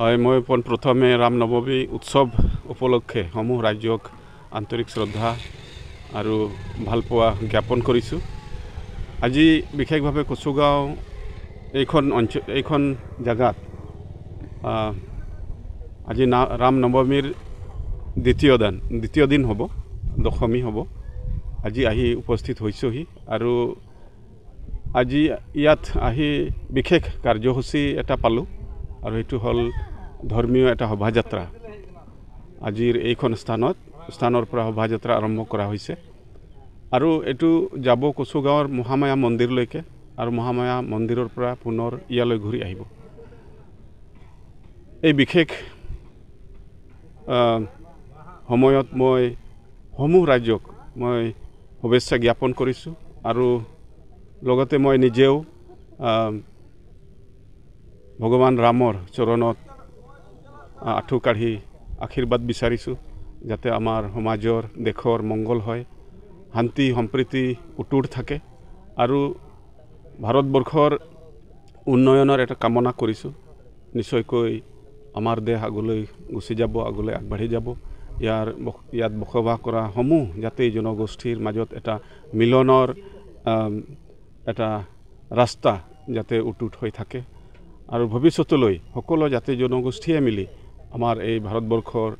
হয় মই পোনপ্ৰথমে ৰাম নৱমী উৎসৱ উপলক্ষে সমূহ ৰাজ্যক আন্তৰিক শ্ৰদ্ধা আৰু ভালপোৱা জ্ঞাপন কৰিছোঁ আজি বিশেষভাৱে কচুগাঁও এইখন অঞ্চ এইখন জেগাত আজি না ৰাম নৱমীৰ দ্বিতীয় দান দ্বিতীয় দিন হ'ব দশমী হ'ব আজি আহি উপস্থিত হৈছোঁহি আৰু আজি ইয়াত আহি বিশেষ কাৰ্যসূচী এটা পালোঁ আৰু এইটো হ'ল ধৰ্মীয় এটা শোভাযাত্ৰা আজিৰ এইখন স্থানত স্থানৰ পৰা শোভাযাত্ৰা আৰম্ভ কৰা হৈছে আৰু এইটো যাব কচু গাঁৱৰ মহামায়া মন্দিৰলৈকে আৰু মহামায়া মন্দিৰৰ পৰা পুনৰ ইয়ালৈ ঘূৰি আহিব এই বিশেষ সময়ত মই সমূহ ৰাজ্যক মই শুভেচ্ছা জ্ঞাপন কৰিছোঁ আৰু লগতে মই নিজেও ভগৱান ৰামৰ চৰণত আঁঠু কাঢ়ি আশীৰ্বাদ বিচাৰিছোঁ যাতে আমাৰ সমাজৰ দেশৰ মংগল হয় শান্তি সম্প্ৰীতি উটুট থাকে আৰু ভাৰতবৰ্ষৰ উন্নয়নৰ এটা কামনা কৰিছোঁ নিশ্চয়কৈ আমাৰ দেশ আগলৈ গুচি যাব আগলৈ আগবাঢ়ি যাব ইয়াৰ ইয়াত বসবাস কৰা সমূহ জাতি জনগোষ্ঠীৰ মাজত এটা মিলনৰ এটা ৰাস্তা যাতে উটুট হৈ থাকে আৰু ভৱিষ্যতলৈ সকলো জাতি জনগোষ্ঠীয়ে মিলি আমাৰ এই ভাৰতবৰ্ষৰ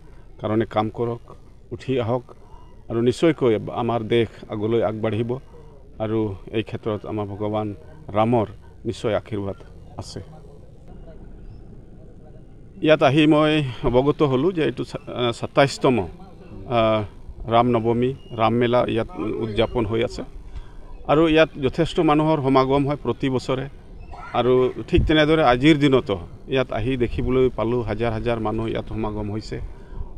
কাৰণে কাম কৰক উঠি আহক আৰু নিশ্চয়কৈ আমাৰ দেশ আগলৈ আগবাঢ়িব আৰু এই ক্ষেত্ৰত আমাৰ ভগৱান ৰামৰ নিশ্চয় আশীৰ্বাদ আছে ইয়াত আহি মই অৱগত হ'লোঁ যে এইটো সাতাইছতম ৰাম নৱমী ৰাম মেলা ইয়াত উদযাপন হৈ আছে আৰু ইয়াত যথেষ্ট মানুহৰ সমাগম হয় প্ৰতি বছৰে আৰু ঠিক তেনেদৰে আজিৰ দিনতো ইয়াত আহি দেখিবলৈ পালোঁ হাজাৰ হাজাৰ মানুহ ইয়াত সমাগম হৈছে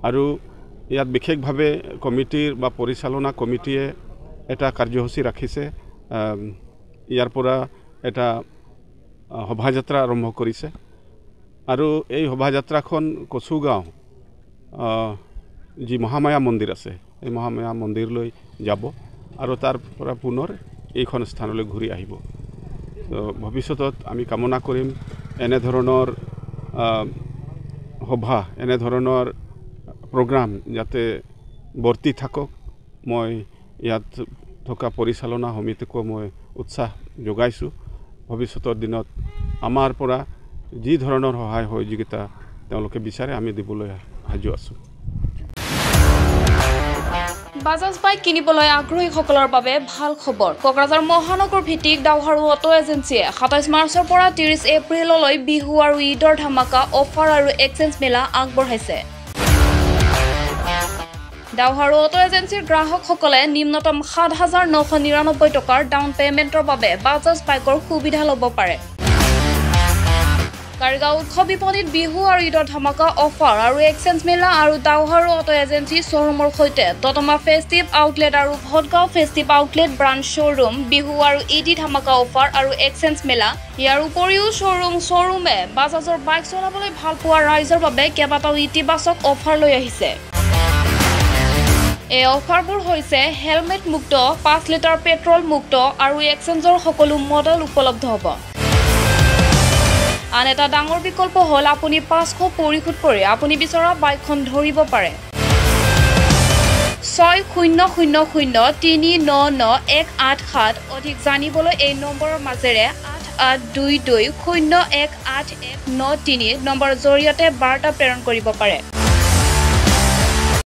আৰু ইয়াত বিশেষভাৱে কমিটিৰ বা পৰিচালনা কমিটিয়ে এটা কাৰ্যসূচী ৰাখিছে ইয়াৰ পৰা এটা শোভাযাত্ৰা আৰম্ভ কৰিছে আৰু এই শোভাযাত্ৰাখন কচুগাঁও যি মহামায়া মন্দিৰ আছে এই মহামায়া মন্দিৰলৈ যাব আৰু তাৰ পৰা পুনৰ এইখন স্থানলৈ ঘূৰি আহিব ভৱিষ্যতত আমি কামনা কৰিম এনেধৰণৰ সভা এনেধৰণৰ প্ৰগ্ৰাম যাতে বৰ্তি থাকক মই ইয়াত থকা পৰিচালনা সমিতিকো মই উৎসাহ যোগাইছোঁ ভৱিষ্যতৰ দিনত আমাৰ পৰা যি ধৰণৰ সহায় হয় যিকেইটা তেওঁলোকে বিচাৰে আমি দিবলৈ সাজু আছোঁ বাজাজ বাইক কিনিবলৈ আগ্ৰহীসকলৰ বাবে ভাল খবৰ কক্ৰাঝাৰ মহানগৰ ভিত্তিক ডাউহাৰু অটো এজেঞ্চিয়ে সাতাইছ মাৰ্চৰ পৰা ত্ৰিছ এপ্ৰিললৈ বিহু আৰু ঈদৰ ধামাকা অফাৰ আৰু এক্সেঞ্জ মেলা আগবঢ়াইছে ডাউহাৰু অটো এজেঞ্চিৰ গ্ৰাহকসকলে নিম্নতম সাত হাজাৰ নশ নিৰানব্বৈ টকাৰ ডাউন পে'মেণ্টৰ বাবে বাজাজ বাইকৰ সুবিধা ল'ব পাৰে কাৰগাঁও উৎসৱ বিপণীত বিহু আৰু ঈদৰ ধামাকা অফাৰ আৰু এক্সেঞ্জ মেলা আৰু ডাওহাৰু অটো এজেঞ্চি শ্ব'ৰুমৰ সৈতে ততমা ফেষ্টিভ আউটলেট আৰু Bhadgaon festive outlet branch showroom Bihu আৰু ইডি ধামাকা অফাৰ আৰু এক্সেঞ্জ মেলা ইয়াৰ উপৰিও শ্ব'ৰুম শ্ব'ৰুমে বাজাজৰ বাইক চলাবলৈ ভাল পোৱা ৰাইজৰ বাবে কেইবাটাও ইতিবাচক অফাৰ লৈ আহিছে এই অফাৰবোৰ হৈছে হেলমেট মুক্ত পাঁচ লিটাৰ পেট্ৰল মুক্ত আৰু এক্সেঞ্জৰ সকলো মডেল উপলব্ধ হ'ব আন এটা ডাঙৰ বিকল্প হ'ল আপুনি পাঁচশ পৰিশোধ কৰি আপুনি বিচৰা বাইকখন ধৰিব পাৰে ছয় শূন্য শূন্য শূন্য তিনি ন ন এক আঠ সাত অধিক জানিবলৈ এই নম্বৰৰ মাজেৰে আঠ আঠ দুই দুই শূন্য এক আঠ এক ন তিনি নম্বৰৰ জৰিয়তে বাৰ্তা প্ৰেৰণ কৰিব পাৰে